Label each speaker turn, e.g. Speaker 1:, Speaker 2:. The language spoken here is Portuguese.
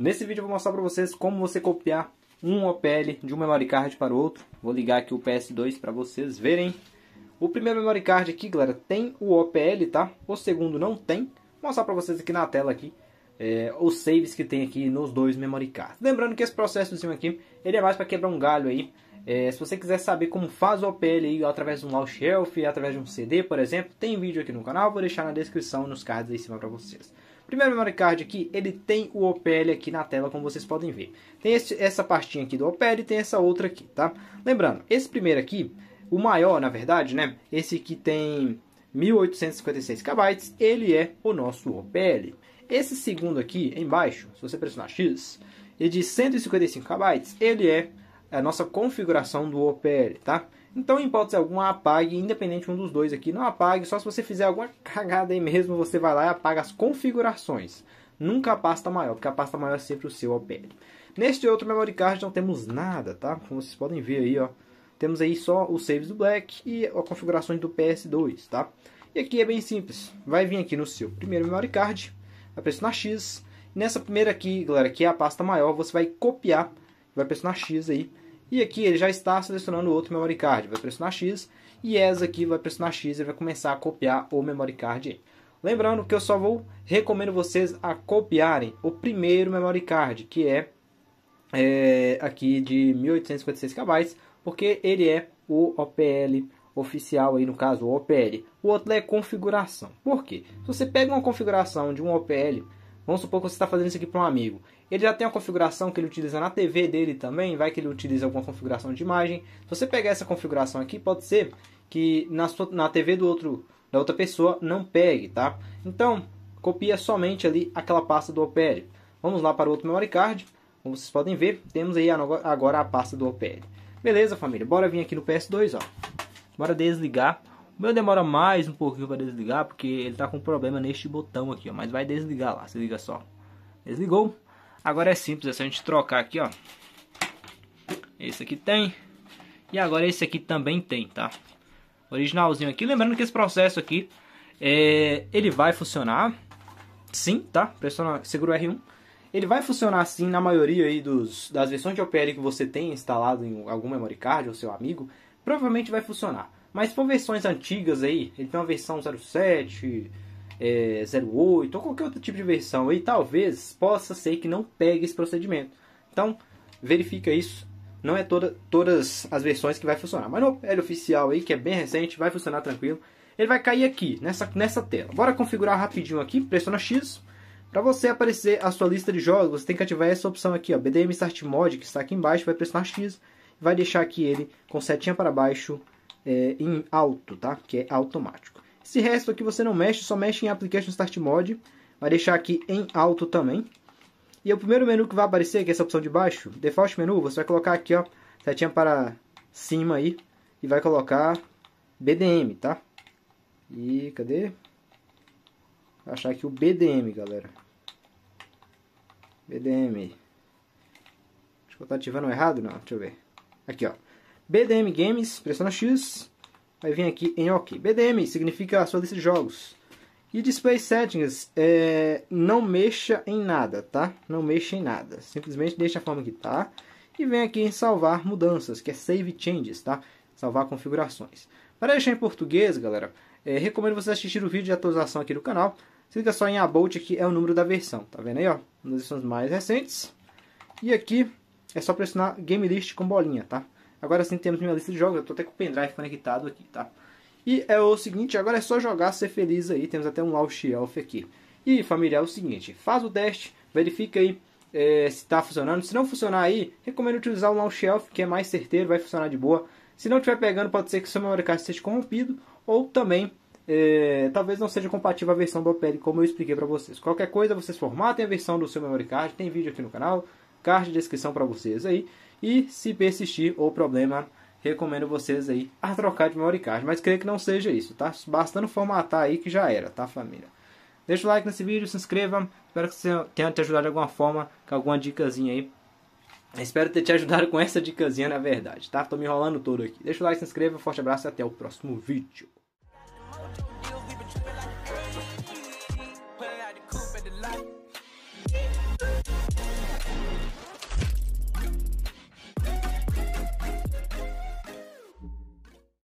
Speaker 1: Nesse vídeo eu vou mostrar para vocês como você copiar um OPL de um memory card para o outro. Vou ligar aqui o PS2 para vocês verem. O primeiro memory card aqui, galera, tem o OPL, tá? O segundo não tem. Vou mostrar para vocês aqui na tela aqui é, os saves que tem aqui nos dois memory cards. Lembrando que esse processozinho aqui, ele é mais para quebrar um galho aí. É, se você quiser saber como faz o OPL aí, através de um launch shelf, através de um CD, por exemplo, tem vídeo aqui no canal, vou deixar na descrição nos cards aí em cima para vocês. Primeiro memory card aqui, ele tem o OPL aqui na tela, como vocês podem ver. Tem esse, essa partinha aqui do OPL e tem essa outra aqui, tá? Lembrando, esse primeiro aqui, o maior, na verdade, né? Esse que tem 1856 KB, ele é o nosso OPL. Esse segundo aqui, embaixo, se você pressionar X, ele diz 155 KB, ele é é a nossa configuração do OPL, tá? Então, em hipótese alguma, apague, independente um dos dois aqui, não apague, só se você fizer alguma cagada aí mesmo, você vai lá e apaga as configurações. Nunca a pasta maior, porque a pasta maior é sempre o seu OPL. Neste outro memory card não temos nada, tá? Como vocês podem ver aí, ó. Temos aí só os saves do Black e as configurações do PS2, tá? E aqui é bem simples. Vai vir aqui no seu primeiro memory card, vai pressionar X. Nessa primeira aqui, galera, que é a pasta maior, você vai copiar vai pressionar X aí. E aqui ele já está selecionando outro memory card, vai pressionar X. E essa aqui vai pressionar X e vai começar a copiar o memory card aí. Lembrando que eu só vou recomendo vocês a copiarem o primeiro memory card, que é, é aqui de 1856 KB, porque ele é o OPL oficial aí no caso, o OPL. O outro é configuração. Por quê? Se você pega uma configuração de um OPL, vamos supor que você está fazendo isso aqui para um amigo, ele já tem a configuração que ele utiliza na TV dele também, vai que ele utiliza alguma configuração de imagem. Se você pegar essa configuração aqui, pode ser que na, sua, na TV do outro, da outra pessoa não pegue, tá? Então, copia somente ali aquela pasta do OPL. Vamos lá para o outro memory card. Como vocês podem ver, temos aí agora a pasta do OPL. Beleza, família? Bora vir aqui no PS2, ó. Bora desligar. O meu demora mais um pouquinho para desligar, porque ele tá com problema neste botão aqui, ó. Mas vai desligar lá, se liga só. Desligou. Agora é simples, é só a gente trocar aqui, ó. Esse aqui tem. E agora esse aqui também tem, tá? Originalzinho aqui. Lembrando que esse processo aqui, é, ele vai funcionar sim, tá? Pressiona, segura o R1. Ele vai funcionar assim na maioria aí dos, das versões de OPL que você tem instalado em algum memory card ou seu amigo. Provavelmente vai funcionar. Mas por versões antigas aí, ele tem uma versão 07, é, 08 ou qualquer outro tipo de versão e talvez possa ser que não pegue esse procedimento. Então, verifica isso. Não é toda, todas as versões que vai funcionar, mas no PL oficial aí, que é bem recente, vai funcionar tranquilo. Ele vai cair aqui, nessa, nessa tela. Bora configurar rapidinho aqui, pressiona X. Para você aparecer a sua lista de jogos, você tem que ativar essa opção aqui, ó, BDM Start Mod, que está aqui embaixo, vai pressionar X. Vai deixar aqui ele com setinha para baixo é, em alto, tá? Que é automático. Esse resto aqui você não mexe, só mexe em Application Start Mode. Vai deixar aqui em alto também. E o primeiro menu que vai aparecer, que é essa opção de baixo, Default Menu, você vai colocar aqui, ó, setinha para cima aí, e vai colocar BDM, tá? E cadê? Vou achar aqui o BDM, galera. BDM. Acho que eu tô ativando errado, não, deixa eu ver. Aqui, ó. BDM Games, pressiona X, Vai vir aqui em OK. BDM significa a sua lista de jogos. E Display Settings, é, não mexa em nada, tá? Não mexa em nada. Simplesmente deixa a forma que tá. E vem aqui em Salvar Mudanças, que é Save Changes, tá? Salvar configurações. Para deixar em português, galera, é, recomendo você assistir o vídeo de atualização aqui do canal. Você clica só em About, que é o número da versão. Tá vendo aí, ó? Nas versões mais recentes. E aqui é só pressionar Game List com bolinha, tá? Agora sim temos minha lista de jogos, eu tô até com o pendrive conectado aqui, tá? E é o seguinte, agora é só jogar, ser feliz aí, temos até um Launch Elf aqui. E família, é o seguinte, faz o teste, verifica aí é, se está funcionando. Se não funcionar aí, recomendo utilizar o Launch Elf, que é mais certeiro, vai funcionar de boa. Se não estiver pegando, pode ser que seu memory card esteja corrompido, ou também é, talvez não seja compatível a versão do OPL como eu expliquei para vocês. Qualquer coisa, vocês formatem a versão do seu memory card, tem vídeo aqui no canal, card de descrição para vocês aí. E se persistir o problema, recomendo vocês aí a trocar de memory card. Mas creio que não seja isso, tá? Bastando formatar aí que já era, tá família? Deixa o like nesse vídeo, se inscreva. Espero que você tenha te ajudado de alguma forma, com alguma dicasinha aí. Espero ter te ajudado com essa dicasinha, na verdade, tá? Tô me enrolando todo aqui. Deixa o like, se inscreva, forte abraço e até o próximo vídeo.